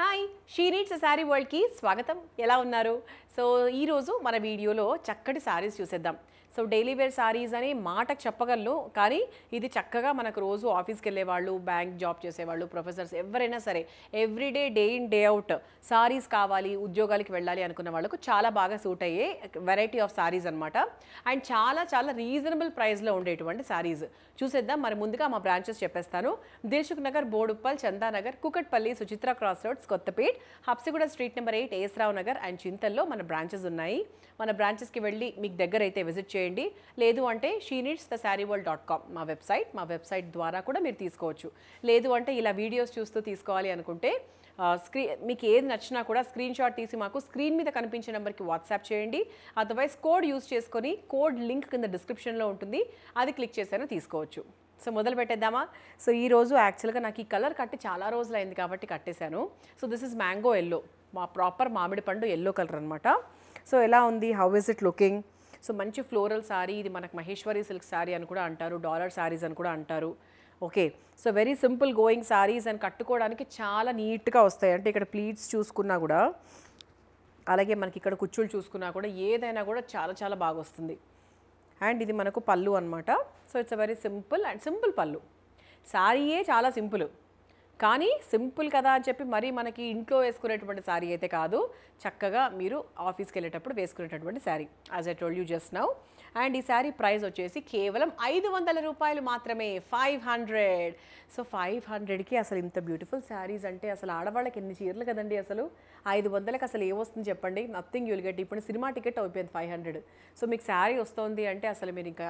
Hi she needs sari వరల్డ్కి స్వాగతం ఎలా ఉన్నారు సో ఈరోజు మన వీడియోలో చక్కటి శారీస్ చూసేద్దాం సో డైలీ వేర్ శారీస్ అని మాటకు చెప్పగలను కానీ ఇది చక్కగా మనకు రోజు ఆఫీస్కి వెళ్ళేవాళ్ళు బ్యాంక్ జాబ్ చేసేవాళ్ళు ప్రొఫెసర్స్ ఎవరైనా సరే everyday day in day out saris కావాలి ఉద్యోగాలకి వెళ్ళాలి అనుకున్న వాళ్ళకు చాలా బాగా సూట్ అయ్యే వెరైటీ ఆఫ్ శారీస్ అనమాట అండ్ చాలా చాలా రీజనబుల్ ప్రైస్లో ఉండేటువంటి శారీస్ చూసేద్దాం మరి ముందుగా మా బ్రాంచెస్ చెప్పేస్తాను Dilsukh Nagar Boduppal Chandanagar Kukatpally Suchitra cross roads Kothapet Habsiguda street number eight AS Rao Nagar and చింతల్లో మన బ్రాంచెస్ ఉన్నాయి మన బ్రాంచెస్కి వెళ్ళి మీకు దగ్గర అయితే విజిట్ చేయండి లేదు అంటే she needs the sari world dot com మా వెబ్సైట్ మా వెబ్సైట్ ద్వారా కూడా మీరు తీసుకోవచ్చు లేదు అంటే ఇలా వీడియోస్ చూస్తూ తీసుకోవాలి అనుకుంటే స్క్రీన్ మీకు ఏది నచ్చినా కూడా స్క్రీన్ షాట్ తీసి మాకు స్క్రీన్ మీద కనిపించే నెంబర్కి వాట్సాప్ చేయండి అదర్వైజ్ కోడ్ యూస్ చేసుకొని కోడ్ లింక్ కింద డిస్క్రిప్షన్లో ఉంటుంది అది క్లిక్ చేసేనా తీసుకోవచ్చు సో మొదలు పెట్టేద్దామా సో ఈరోజు యాక్చువల్గా నాకు ఈ కలర్ కట్టి చాలా రోజులు అయింది కాబట్టి కట్టేశాను so this is mango yellow మా ప్రాపర్ మామిడి పండు ఎల్లో కలర్ అనమాట సో ఎలా ఉంది how is it looking so మంచి ఫ్లోరల్ శారీ ఇది మనకు మహేశ్వరి సిల్క్ శారీ అని కూడా అంటారు డాలర్ శారీస్ అని కూడా అంటారు okay so very simple going saris అని కట్టుకోవడానికి చాలా నీట్గా వస్తాయి అంటే ఇక్కడ ప్లీట్స్ చూసుకున్నా కూడా అలాగే మనకి ఇక్కడ కుచ్చులు చూసుకున్నా కూడా ఏదైనా కూడా చాలా చాలా బాగా వస్తుంది అండ్ ఇది మనకు పళ్ళు అనమాట so it's a very simple and simple పళ్ళు శారీయే చాలా సింపుల్ కానీ సింపుల్ కదా అని చెప్పి మరీ మనకి ఇంట్లో వేసుకునేటువంటి శారీ అయితే కాదు చక్కగా మీరు ఆఫీస్కి వెళ్ళేటప్పుడు వేసుకునేటటువంటి sari as I told you just now and ఈ శారీ ప్రైస్ వచ్చేసి కేవలం ఐదు వందల రూపాయలు మాత్రమే ఫైవ్ హండ్రెడ్ సో ఫైవ్ హండ్రెడ్కి అసలు ఇంత బ్యూటిఫుల్ శారీస్ అంటే అసలు ఆడవాళ్ళకి ఎన్ని చీరలు కదండి అసలు ఐదు వందలకి అసలు ఏమొస్తుంది చెప్పండి నథింగ్ యూల్ గెట్ ఇప్పుడు సినిమా టికెట్ అయిపోయింది ఫైవ్ హండ్రెడ్ సో మీకు శారీ వస్తుంది అంటే అసలు మీరు ఇంకా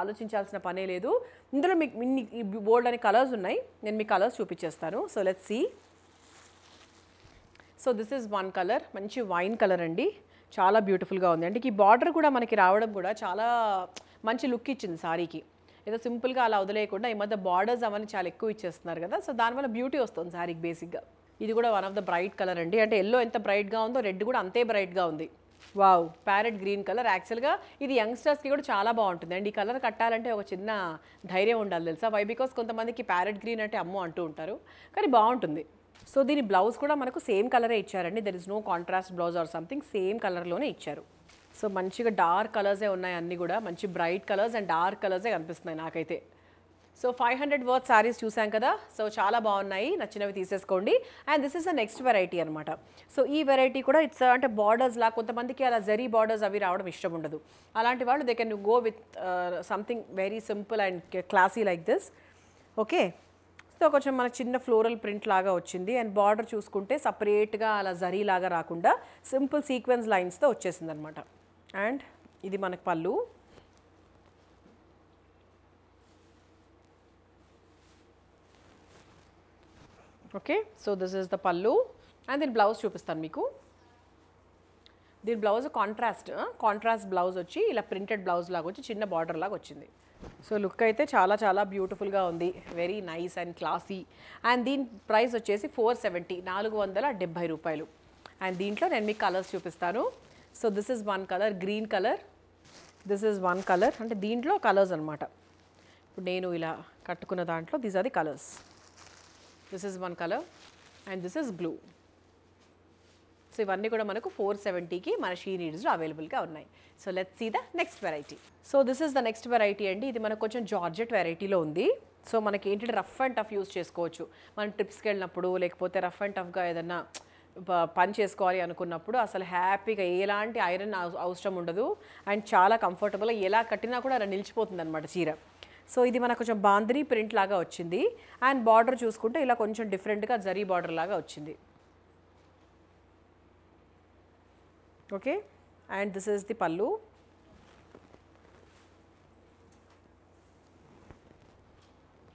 ఆలోచించాల్సిన పనే లేదు ఇందులో మీకు ఇన్ని బోల్డ్ అనే కలర్స్ ఉన్నాయి నేను మీ కలర్స్ చూపించేస్తాను so let see so this is one colour మంచి వైన్ కలర్ అండి చాలా బ్యూటిఫుల్గా ఉంది అంటే ఈ బార్డర్ కూడా మనకి రావడం కూడా చాలా మంచి లుక్ ఇచ్చింది సారీకి ఏదో సింపుల్గా అలా వదిలేయకుండా ఈ మధ్య బార్డర్స్ అవన్నీ చాలా ఎక్కువ ఇచ్చేస్తున్నారు కదా సో దానివల్ల బ్యూటీ వస్తుంది సారీకి బేసిక్గా ఇది కూడా one of the bright colour అండి అంటే ఎల్లో ఎంత బ్రైట్గా ఉందో రెడ్ కూడా అంతే బ్రైట్గా ఉంది వావ్ ప్యారెట్ గ్రీన్ కలర్ యాక్చువల్గా ఇది యంగ్స్టర్స్కి కూడా చాలా బాగుంటుంది అండి ఈ కలర్ కట్టాలంటే ఒక చిన్న ధైర్యం ఉండాలి తెలుసా వై బికాస్ కొంతమందికి ప్యారెట్ గ్రీన్ అంటే అమ్మో అంటూ ఉంటారు కానీ బాగుంటుంది సో దీని బ్లౌజ్ కూడా మనకు సేమ్ కలరే ఇచ్చారండి there is no contrast blouse or something same కలర్లోనే ఇచ్చారు సో మంచిగా డార్క్ కలర్సే ఉన్నాయి అన్నీ కూడా మంచి బ్రైట్ కలర్స్ అండ్ డార్క్ కలర్సే కనిపిస్తున్నాయి నాకైతే so five hundred worth saris చూసాం కదా సో చాలా బాగున్నాయి నచ్చినవి తీసేసుకోండి and this is the next variety అనమాట సో ఈ వెరైటీ కూడా ఇట్స్ అంటే బార్డర్స్ లా కొంతమందికి అలా జరీ బార్డర్స్ అవి రావడం ఇష్టం ఉండదు అలాంటి వాళ్ళు they can go with something very simple and classy like this okay so కొంచెం మనకు చిన్న ఫ్లోరల్ ప్రింట్ లాగా వచ్చింది అండ్ బార్డర్ చూసుకుంటే సపరేట్గా అలా జరీ లాగా రాకుండా సింపుల్ సీక్వెన్స్ లైన్స్తో వచ్చేసింది అనమాట అండ్ ఇది మనకు పళ్ళు okay so this is the పళ్ళు అండ్ దీని బ్లౌజ్ చూపిస్తాను మీకు దీని బ్లౌజ్ కాంట్రాస్ట్ కాంట్రాస్ట్ బ్లౌజ్ వచ్చి ఇలా ప్రింటెడ్ బ్లౌజ్ లాగా వచ్చి చిన్న బార్డర్ లాగా వచ్చింది సో లుక్ అయితే చాలా చాలా బ్యూటిఫుల్గా ఉంది very nice and classy and దీని ప్రైస్ వచ్చేసి ఫోర్ సెవెంటీ నాలుగు వందల డెబ్భై రూపాయలు అండ్ దీంట్లో నేను మీకు కలర్స్ చూపిస్తాను so this is one colour green colour this is one colour అంటే దీంట్లో కలర్స్ అనమాట ఇప్పుడు నేను ఇలా కట్టుకున్న దాంట్లో these are the colours this is one colour and this is blue so ఇవన్నీ కూడా మనకు ఫోర్ సెవెంటీకి మన షీ నీడ్స్లో అవైలబుల్గా ఉన్నాయి so let see the next variety so this is the next variety అండి ఇది మనకు కొంచెం జార్జెట్ వెరైటీలో ఉంది సో మనకి ఏంటి రఫ్ అండ్ టఫ్ యూస్ చేసుకోవచ్చు మనం ట్రిప్స్కి వెళ్ళినప్పుడు లేకపోతే రఫ్ అండ్ టఫ్గా ఏదన్నా పని చేసుకోవాలి అనుకున్నప్పుడు అసలు హ్యాపీగా ఎలాంటి ఐరన్ అవసరం ఉండదు అండ్ చాలా కంఫర్టబుల్గా ఎలా కట్టినా కూడా అలా నిలిచిపోతుంది అనమాట చీర సో ఇది మనకు కొంచెం బాందరీ ప్రింట్ లాగా వచ్చింది అండ్ బార్డర్ చూసుకుంటే ఇలా కొంచెం డిఫరెంట్గా జరీ బార్డర్ లాగా వచ్చింది okay and this is the pallu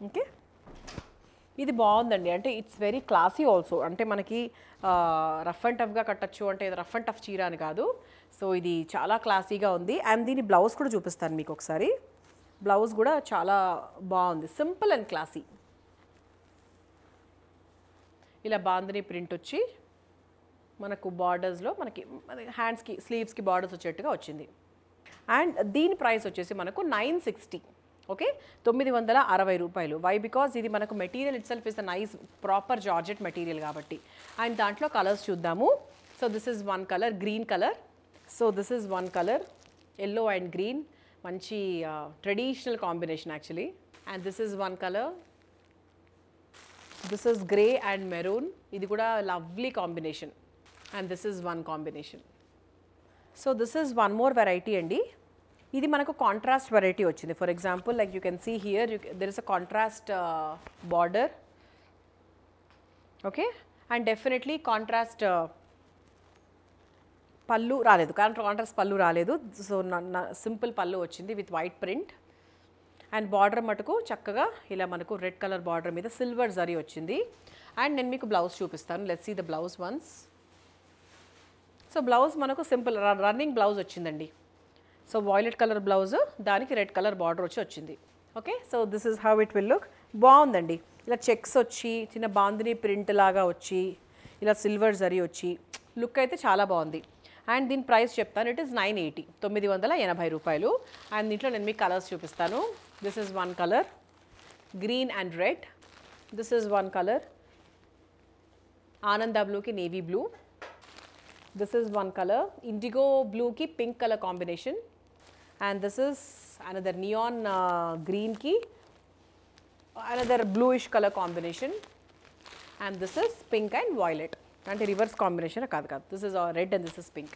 okay ఇది బాగుందండి అంటే ఇట్స్ వెరీ క్లాసీ ఆల్సో అంటే మనకి రఫ్ అండ్ టఫ్గా కట్టచ్చు అంటే ఇది రఫ్ అండ్ టఫ్ చీర అని కాదు సో ఇది చాలా క్లాసీగా ఉంది అండ్ దీని బ్లౌజ్ కూడా చూపిస్తాను మీకు ఒకసారి బ్లౌజ్ కూడా చాలా బాగుంది సింపుల్ అండ్ క్లాసీ ఇలా బాగుంది ప్రింట్ వచ్చి మనకు బార్డర్స్లో మనకి హ్యాండ్స్కి స్లీవ్స్కి బార్డర్స్ వచ్చేట్టుగా వచ్చింది అండ్ దీని ప్రైస్ వచ్చేసి మనకు నైన్ సిక్స్టీ ఓకే తొమ్మిది వందల అరవై రూపాయలు వై బికాస్ ఇది మనకు material itself is a nice proper georgette material కాబట్టి అండ్ దాంట్లో కలర్స్ చూద్దాము so this is one colour green colour so this is one colour yellow and green మంచి traditional combination actually and this is one colour this is grey and maroon ఇది కూడా lovely combination and this is one combination so this is one more variety అండి ఇది మనకు contrast variety వచ్చింది for example like you can see here you there is a contrast border okay and definitely contrast పళ్ళు రాలేదు కానీ contrast పళ్ళు రాలేదు so simple పళ్ళు వచ్చింది with white print and border మటుకు చక్కగా ఇలా మనకు రెడ్ కలర్ బార్డర్ మీద సిల్వర్ జరీ వచ్చింది అండ్ నేను మీకు బ్లౌజ్ చూపిస్తాను let see the blouse ones so blouse మనకు సింపుల్ రన్నింగ్ బ్లౌజ్ వచ్చిందండి సో వాయిలెట్ కలర్ బ్లౌజ్ దానికి రెడ్ కలర్ బార్డర్ వచ్చి వచ్చింది okay so this is how it will look బాగుందండి ఇలా చెక్స్ వచ్చి చిన్న బాందిని ప్రింట్ లాగా వచ్చి ఇలా సిల్వర్ జరీ వచ్చి లుక్ అయితే చాలా బాగుంది అండ్ దీని ప్రైస్ చెప్తాను ఇట్ ఈస్ నైన్ ఎయిటీ తొమ్మిది వందల ఎనభై రూపాయలు అండ్ దీంట్లో నేను మీకు కలర్స్ చూపిస్తాను this is one colour green and red this is one colour ఆనంద బ్లూకి navy blue This is one color, indigo blue ki pink color combination. And this is another neon uh, green ki, another bluish color combination. And this is pink and violet. అంటే reverse combination కాదు కాదు this is red and this is pink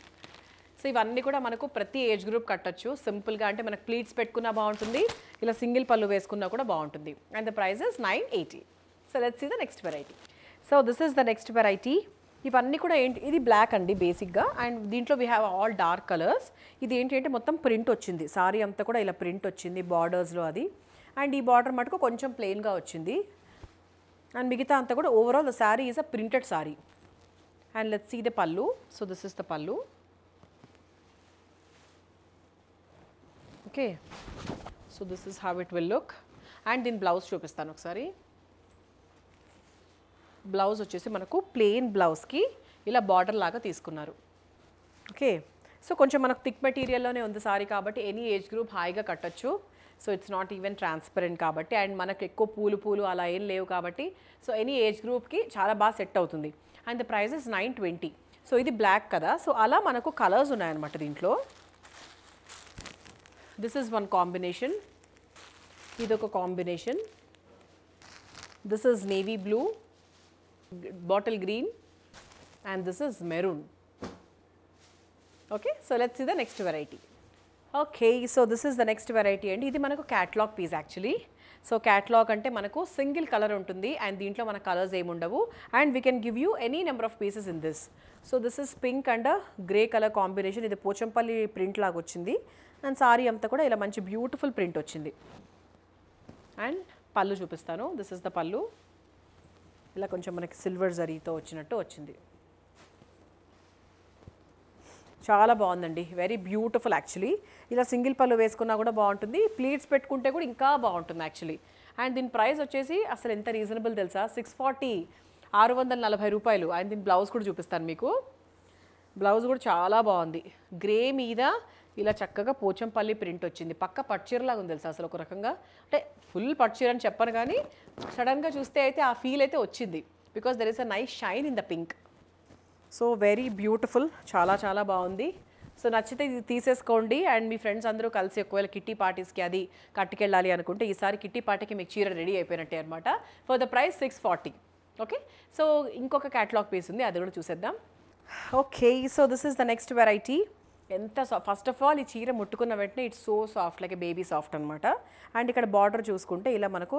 so ఇవన్నీ కూడా మనకు ప్రతి age group కట్టచ్చు సింపుల్గా అంటే మనకు ప్లీట్స్ పెట్టుకున్నా బాగుంటుంది ఇలా సింగిల్ పళ్ళు వేసుకున్నా కూడా బాగుంటుంది and the price nine eighty so let's ఈ the next variety so this is the next variety ఇవన్నీ కూడా ఏంటి ఇది బ్లాక్ అండి బేసిక్గా అండ్ దీంట్లో we have all dark colours ఇది ఏంటంటే మొత్తం ప్రింట్ వచ్చింది సారీ అంతా కూడా ఇలా ప్రింట్ వచ్చింది బార్డర్స్లో అది అండ్ ఈ బార్డర్ మటుకు కొంచెం ప్లెయిన్గా వచ్చింది అండ్ మిగతా అంతా కూడా overall the sari is a printed sari and let see the పళ్ళు సో దిస్ ఇస్ ద పళ్ళు okay so this is have it will look and దీని బ్లౌజ్ చూపిస్తాను ఒకసారి బ్లౌజ్ వచ్చేసి మనకు ప్లెయిన్ బ్లౌజ్కి ఇలా బార్డర్ లాగా తీసుకున్నారు ఓకే సో కొంచెం మనకు థిక్ మెటీరియల్లోనే ఉంది సారీ కాబట్టి ఎనీ ఏజ్ గ్రూప్ హాయిగా కట్టచ్చు so it's not even transparent కాబట్టి అండ్ మనకు ఎక్కువ పూలు పూలు అలా ఏం లేవు కాబట్టి సో ఎనీ ఏజ్ గ్రూప్కి చాలా బాగా సెట్ అవుతుంది and the price is nine twenty so ఇది బ్లాక్ కదా సో అలా మనకు కలర్స్ ఉన్నాయన్నమాట దీంట్లో దిస్ ఇస్ వన్ కాంబినేషన్ ఇదొక combination this is navy blue bottle green and this is maroon. Okay, so let's see the next variety. Okay, so this is the next variety and ఇది మనకు catalog piece actually. So catalogue అంటే మనకు single colour ఉంటుంది and దీంట్లో మన colours ఏముండవు and we can give you any number of pieces in this so this is pink and grey colour combination ఇది Pochampally print లాగా వచ్చింది అండ్ సారీ అంతా కూడా ఇలా మంచి బ్యూటిఫుల్ ప్రింట్ వచ్చింది అండ్ పళ్ళు చూపిస్తాను దిస్ ఇస్ ద పళ్ళు ఇలా కొంచెం మనకి సిల్వర్ జరీతో వచ్చినట్టు వచ్చింది చాలా బాగుందండి వెరీ బ్యూటిఫుల్ యాక్చువల్లీ ఇలా సింగిల్ పళ్ళు వేసుకున్నా కూడా బాగుంటుంది ప్లీట్స్ పెట్టుకుంటే కూడా ఇంకా బాగుంటుంది యాక్చువల్లీ అండ్ దీని ప్రైస్ వచ్చేసి అసలు ఎంత రీజనబుల్ తెలుసా సిక్స్ ఫార్టీ ఆరు వందల నలభై రూపాయలు అండ్ దీని బ్లౌజ్ కూడా చూపిస్తాను మీకు బ్లౌజ్ కూడా చాలా బాగుంది గ్రే మీద ఇలా చక్కగా పోచంపల్లి ప్రింట్ వచ్చింది పక్క పట్చీరలాగా ఉంది తెలుసా అసలు ఒక రకంగా అంటే ఫుల్ పట్చీర అని చెప్పను కానీ సడన్గా చూస్తే అయితే ఆ ఫీల్ అయితే వచ్చింది because there is a nice shine in the pink so very beautiful చాలా చాలా బాగుంది సో నచ్చితే ఇది తీసేసుకోండి అండ్ మీ ఫ్రెండ్స్ అందరూ కలిసి ఒకవేళ కిట్టి పార్టీస్కి అది కట్టుకెళ్ళాలి అనుకుంటే ఈసారి కిట్టి పార్టీకి మీకు చీర రెడీ అయిపోయినట్టే అనమాట for the price six forty okay so ఇంకొక క్యాటలాగ్ పీస్ ఉంది అది కూడా చూసేద్దాం okay so this is the next variety ఎంత ఫస్ట్ ఆఫ్ ఆల్ ఈ చీర ముట్టుకున్న వెంటనే it's so soft like baby soft అనమాట అండ్ ఇక్కడ బార్డర్ చూసుకుంటే ఇలా మనకు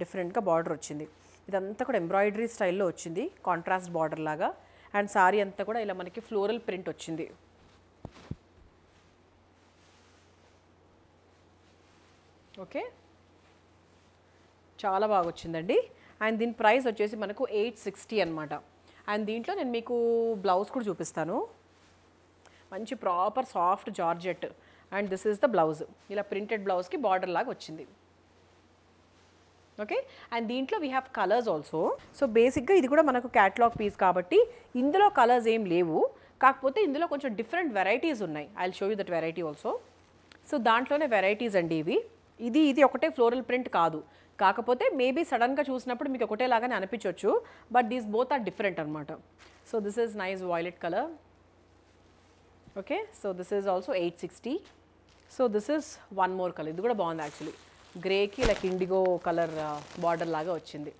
డిఫరెంట్గా బార్డర్ వచ్చింది ఇదంతా కూడా ఎంబ్రాయిడరీ స్టైల్లో వచ్చింది కాంట్రాస్ట్ బార్డర్ లాగా అండ్ సారీ అంతా కూడా ఇలా మనకి ఫ్లోరల్ ప్రింట్ వచ్చింది ఓకే చాలా బాగా వచ్చిందండి అండ్ దీని ప్రైస్ వచ్చేసి మనకు ఎయిట్ సిక్స్టీ అనమాట అండ్ దీంట్లో నేను మీకు బ్లౌజ్ కూడా చూపిస్తాను మంచి proper soft georgette and this is the blouse ఇలా ప్రింటెడ్ బ్లౌజ్కి బార్డర్ లాగా వచ్చింది ఓకే అండ్ దీంట్లో we have colours also so బేసిక్గా ఇది కూడా మనకు క్యాట్లాగ్ పీస్ కాబట్టి ఇందులో కలర్స్ ఏం లేవు కాకపోతే ఇందులో కొంచెం డిఫరెంట్ వెరైటీస్ ఉన్నాయి I show you that variety also so దాంట్లోనే వెరైటీస్ అండి ఇవి ఇది ఇది ఒకటే ఫ్లోరల్ ప్రింట్ కాదు కాకపోతే మేబీ సడన్గా చూసినప్పుడు మీకు ఒకటేలాగానే అనిపించవచ్చు but these both are different అనమాట so this is nice violet colour okay so this is also eight sixty so this is one more colour ఇది కూడా బాగుంది యాక్చువల్లీ గ్రేకి లైక్ ఇండిగో కలర్ బార్డర్ లాగా వచ్చింది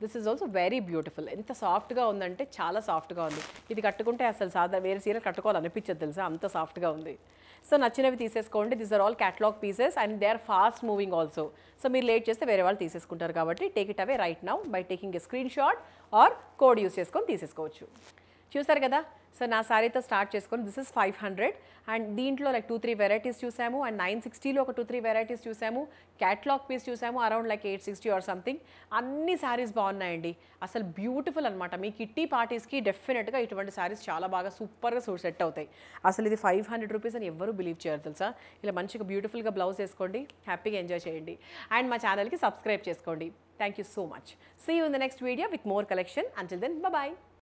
this is also very beautiful ఎంత సాఫ్ట్గా ఉందంటే చాలా సాఫ్ట్గా ఉంది ఇది కట్టుకుంటే అసలు సాదా వేరే సీరియల్ కట్టుకోవాలనిపించదు తెలుసా అంత సాఫ్ట్గా ఉంది సో నచ్చినవి తీసేసుకోండి these are all catalogue pieces and they are fast moving also so మీరు లేట్ చేస్తే వేరే వాళ్ళు తీసేసుకుంటారు కాబట్టి take it away right now by taking a screenshot or code use చేసుకొని తీసేసుకోవచ్చు చూసారు కదా సో నా శారీతో స్టార్ట్ చేసుకొని this is five hundred and దీంట్లో లైక్ టూ త్రీ వెరైటీస్ చూసాము అండ్ నైన్ సిక్స్టీలో ఒక టూ త్రీ వెరైటీస్ చూసాము క్యాట్లాగ్ పీస్ చూసాము around like eight sixty or something అన్ని శారీస్ బాగున్నాయండి అసలు బ్యూటిఫుల్ అనమాట మీ కిట్టి పార్టీస్కి డెఫినెట్గా ఇటువంటి శారీస్ చాలా బాగా సూపర్గా సూట్ సెట్ అవుతాయి అసలు ఇది ఫైవ్ హండ్రెడ్ రూపీస్ అని ఎవరు బిలీవ్ చేయరు తెలుసా ఇలా మంచిగా బ్యూటిఫుల్గా బ్లౌజ్ వేసుకోండి హ్యాపీగా ఎంజాయ్ చేయండి అండ్ మా ఛానల్కి సబ్స్క్రైబ్ చేసుకోండి thank you so much see you in the next video with more collection until then bye